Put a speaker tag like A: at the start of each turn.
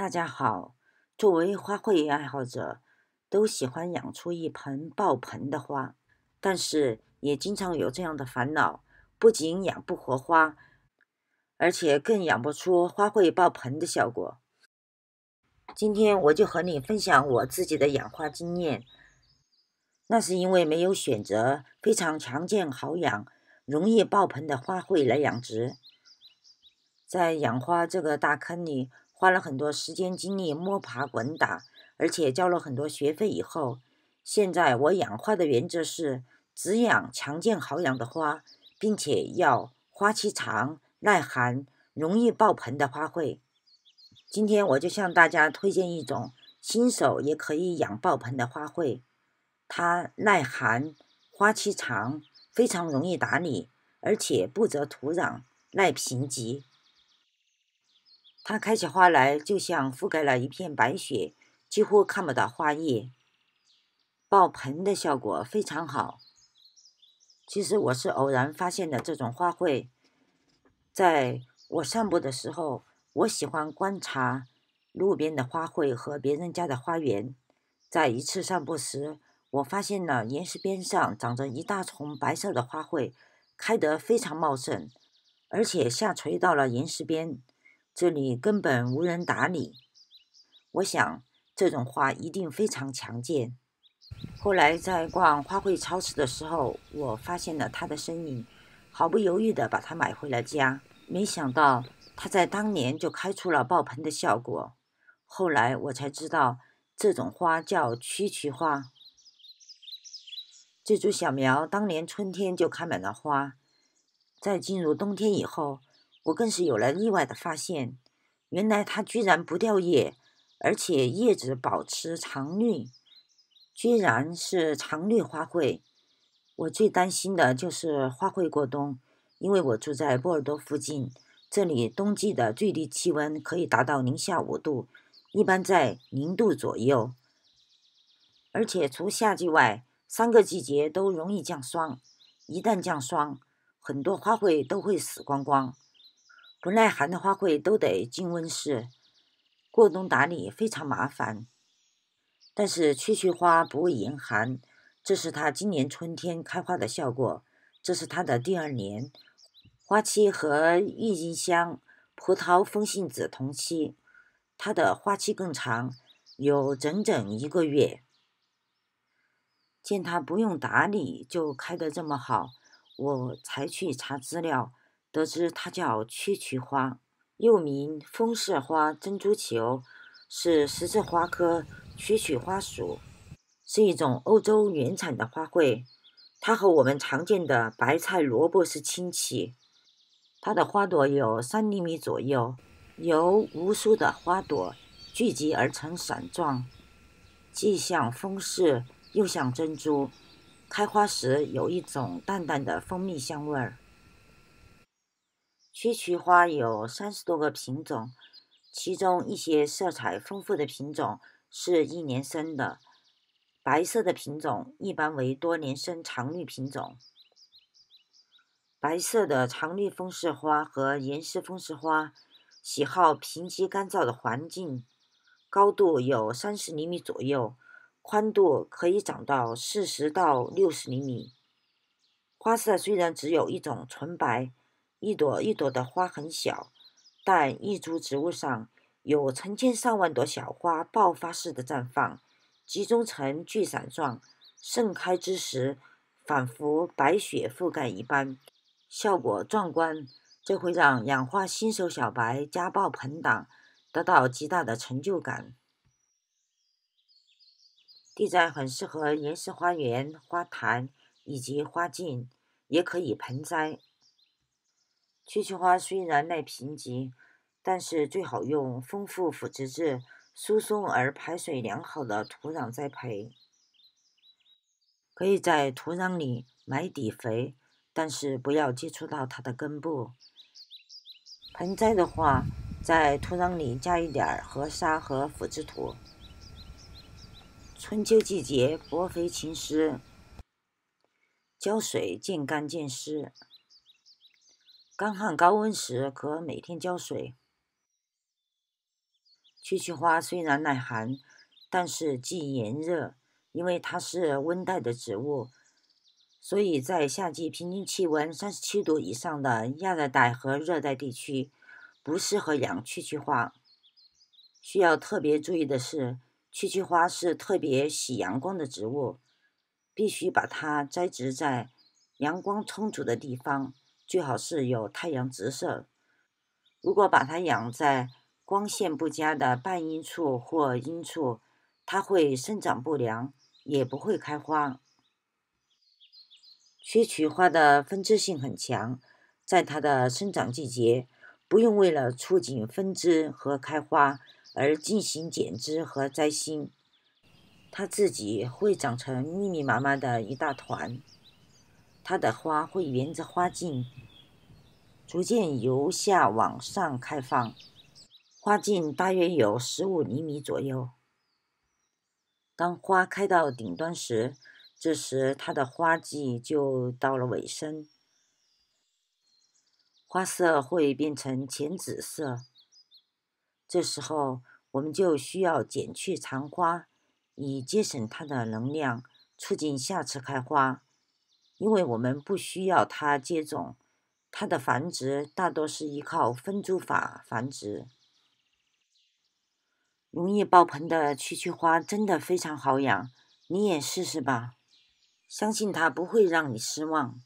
A: 大家好，作为花卉爱好者，都喜欢养出一盆爆盆的花，但是也经常有这样的烦恼：不仅养不活花，而且更养不出花卉爆盆的效果。今天我就和你分享我自己的养花经验，那是因为没有选择非常强健、好养、容易爆盆的花卉来养殖，在养花这个大坑里。花了很多时间精力摸爬滚打，而且交了很多学费。以后，现在我养花的原则是只养强健好养的花，并且要花期长、耐寒、容易爆盆的花卉。今天我就向大家推荐一种新手也可以养爆盆的花卉，它耐寒、花期长、非常容易打理，而且不择土壤，耐贫瘠。它开起花来，就像覆盖了一片白雪，几乎看不到花叶，爆盆的效果非常好。其实我是偶然发现的这种花卉，在我散步的时候，我喜欢观察路边的花卉和别人家的花园。在一次散步时，我发现了岩石边上长着一大丛白色的花卉，开得非常茂盛，而且下垂到了岩石边。这里根本无人打理，我想这种花一定非常强健。后来在逛花卉超市的时候，我发现了它的身影，毫不犹豫地把它买回了家。没想到它在当年就开出了爆盆的效果。后来我才知道，这种花叫蛐蛐花。这株小苗当年春天就开满了花，在进入冬天以后。我更是有了意外的发现，原来它居然不掉叶，而且叶子保持常绿，居然是常绿花卉。我最担心的就是花卉过冬，因为我住在波尔多附近，这里冬季的最低气温可以达到零下五度，一般在零度左右。而且除夏季外，三个季节都容易降霜，一旦降霜，很多花卉都会死光光。不耐寒的花卉都得进温室过冬打理，非常麻烦。但是蛐蛐花不畏严寒，这是它今年春天开花的效果。这是它的第二年，花期和郁金香、葡萄风信子同期，它的花期更长，有整整一个月。见它不用打理就开得这么好，我才去查资料。得知它叫蛐蛐花，又名风色花、珍珠球，是十字花科蛐蛐花属，是一种欧洲原产的花卉。它和我们常见的白菜、萝卜是亲戚。它的花朵有三厘米左右，由无数的花朵聚集而成伞状，既像风色又像珍珠。开花时有一种淡淡的蜂蜜香味儿。雪菊花有三十多个品种，其中一些色彩丰富的品种是一年生的，白色的品种一般为多年生长绿品种。白色的常绿风式花和岩石风式花，喜好贫瘠干燥的环境，高度有三十厘米左右，宽度可以长到四十到六十厘米。花色虽然只有一种纯白。一朵一朵的花很小，但一株植物上有成千上万朵小花爆发式的绽放，集中成聚散状，盛开之时仿佛白雪覆盖一般，效果壮观。这会让养花新手小白家爆盆党得到极大的成就感。地栽很适合岩石花园、花坛以及花茎，也可以盆栽。绣球花虽然耐贫瘠，但是最好用丰富腐殖质、疏松而排水良好的土壤栽培。可以在土壤里埋底肥，但是不要接触到它的根部。盆栽的话，在土壤里加一点河沙和腐殖土。春秋季节薄肥勤施，浇水见干见湿。干旱高温时，可每天浇水。蛐蛐花虽然耐寒，但是忌炎热，因为它是温带的植物，所以在夏季平均气温三十七度以上的亚热带和热带地区，不适合养蛐蛐花。需要特别注意的是，蛐蛐花是特别喜阳光的植物，必须把它栽植在阳光充足的地方。最好是有太阳直射。如果把它养在光线不佳的半阴处或阴处，它会生长不良，也不会开花。缺菊花的分枝性很强，在它的生长季节，不用为了促进分枝和开花而进行剪枝和摘心，它自己会长成密密麻麻的一大团。它的花会沿着花茎。逐渐由下往上开放，花径大约有十五厘米左右。当花开到顶端时，这时它的花季就到了尾声，花色会变成浅紫色。这时候我们就需要剪去残花，以节省它的能量，促进下次开花。因为我们不需要它接种。它的繁殖大多是依靠分株法繁殖，容易爆盆的蛐蛐花真的非常好养，你也试试吧，相信它不会让你失望。